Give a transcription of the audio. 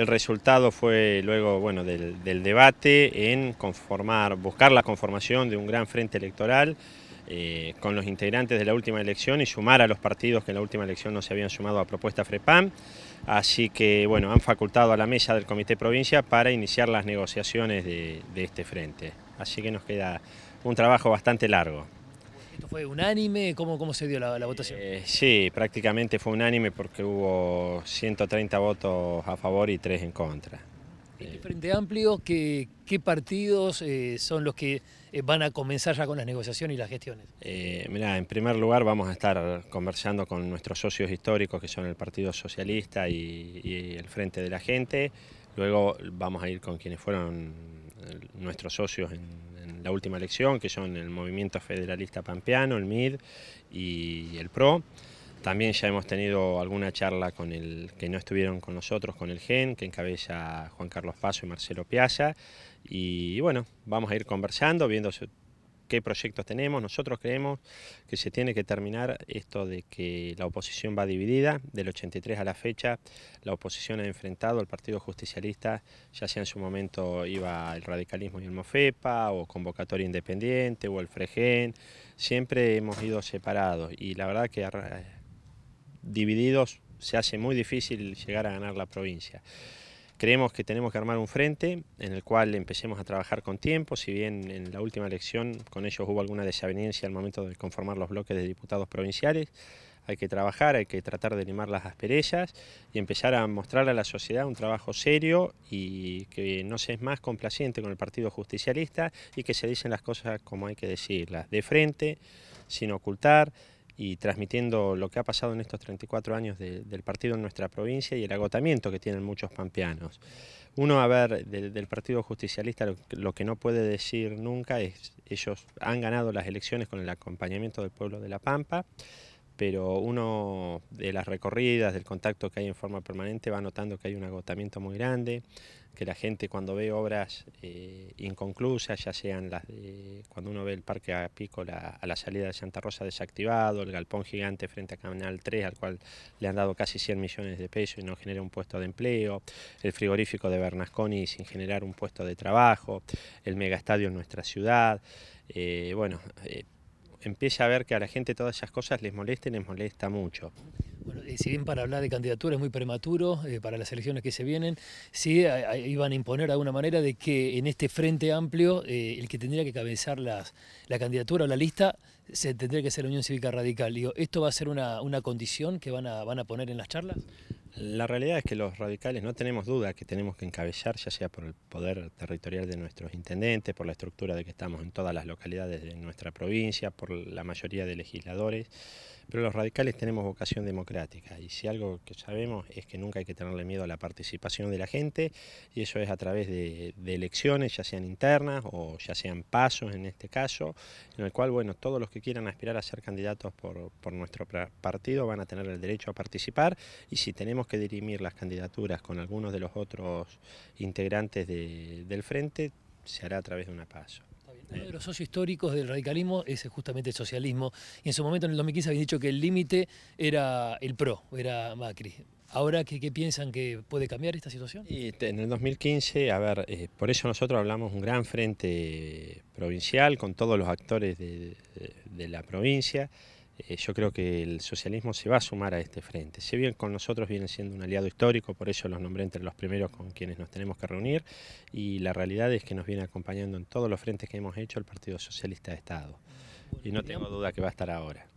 El resultado fue luego bueno, del, debate en conformar, buscar la conformación de un gran frente electoral eh, con los integrantes de la última elección y sumar a los partidos que en la última elección no se habían sumado a propuesta FREPAM. Así que, bueno, han facultado a la mesa del Comité Provincia para iniciar las negociaciones de este frente. Así que nos queda un trabajo bastante largo. ¿Fue unánime? ¿Cómo, cómo se dio la, votación? Eh, sí, prácticamente fue unánime porque hubo 130 votos a favor y 3 en contra. el eh, Frente Amplio qué, qué partidos eh, son los que van a comenzar ya con las negociaciones y las gestiones? mirá, en primer lugar vamos a estar conversando con nuestros socios históricos que son el Partido Socialista y, y el Frente de la Gente. Luego vamos a ir con quienes fueron nuestros socios en en la última elección, que son el Movimiento Federalista Pampeano, el MID y el PRO. También ya hemos tenido alguna charla con el que no estuvieron con nosotros, con el GEN, que encabeza Juan Carlos Paso y Marcelo Piazza. Y bueno, vamos a ir conversando, viendo qué proyectos tenemos. Nosotros creemos que se tiene que terminar esto de que la oposición va dividida. Del 83 a la fecha, la oposición ha enfrentado al Partido Justicialista, ya sea en su momento iba el radicalismo y el Mofepa, o Convocatoria Independiente, o el FREGEN. Siempre hemos ido separados y la verdad que eh, divididos se hace muy difícil llegar a ganar la provincia. Creemos que tenemos que armar un frente en el cual empecemos a trabajar con tiempo, si bien en la última elección con ellos hubo alguna desavenencia al momento de conformar los bloques de diputados provinciales, hay que trabajar, hay que tratar de limar las asperezas y empezar a mostrar a la sociedad un trabajo serio y que no se es más complaciente con el Partido Justicialista y que se dicen las cosas como hay que decirlas, de frente, sin ocultar, y transmitiendo lo que ha pasado en estos 34 años del partido en nuestra provincia y el agotamiento que tienen muchos pampeanos. Uno, a ver, del Partido Justicialista lo, que no puede decir nunca es ellos han ganado las elecciones con el acompañamiento del pueblo de La Pampa, pero uno de las recorridas, del contacto que hay en forma permanente, va notando que hay un agotamiento muy grande, que la gente cuando ve obras eh, inconclusas, ya sean las de, cuando uno ve el parque apícola a la salida de Santa Rosa desactivado, el galpón gigante frente a Canal 3, al cual le han dado casi 100 millones de pesos y no genera un puesto de empleo, el frigorífico de Bernasconi sin generar un puesto de trabajo, el megaestadio en nuestra ciudad, eh, bueno... Eh, Empieza a ver que a la gente todas esas cosas les molesta y les molesta mucho. Bueno, si bien para hablar de candidaturas es muy prematuro, eh, para las elecciones que se vienen, sí iban a imponer de alguna manera de que en este frente amplio eh, el que tendría que cabezar la candidatura o la lista se tendría que ser la Unión Cívica Radical. ¿Esto va a ser una, condición que van a, van a poner en las charlas? La realidad es que los radicales no tenemos duda que tenemos que encabezar, ya sea por el poder territorial de nuestros intendentes, por la estructura de que estamos en todas las localidades de nuestra provincia, por la mayoría de legisladores, pero los radicales tenemos vocación democrática y si algo que sabemos es que nunca hay que tenerle miedo a la participación de la gente y eso es a través de, de elecciones, ya sean internas o ya sean pasos en este caso, en el cual, bueno, todos los que quieran aspirar a ser candidatos por, por nuestro partido van a tener el derecho a participar y si tenemos que dirimir las candidaturas con algunos de los otros integrantes del frente, se hará a través de una paso. Uno de los socios históricos del radicalismo es justamente el socialismo. Y en su momento, en el 2015, habían dicho que el límite era el PRO, era Macri. ¿Ahora qué, qué, piensan que puede cambiar esta situación? en el 2015, a ver, eh, por eso nosotros hablamos un gran frente provincial con todos los actores de la provincia. Eh, yo creo que el socialismo se va a sumar a este frente. Si bien con nosotros viene siendo un aliado histórico, por eso los nombré entre los primeros con quienes nos tenemos que reunir, y la realidad es que nos viene acompañando en todos los frentes que hemos hecho el Partido Socialista de Estado. Y no tengo duda que va a estar ahora.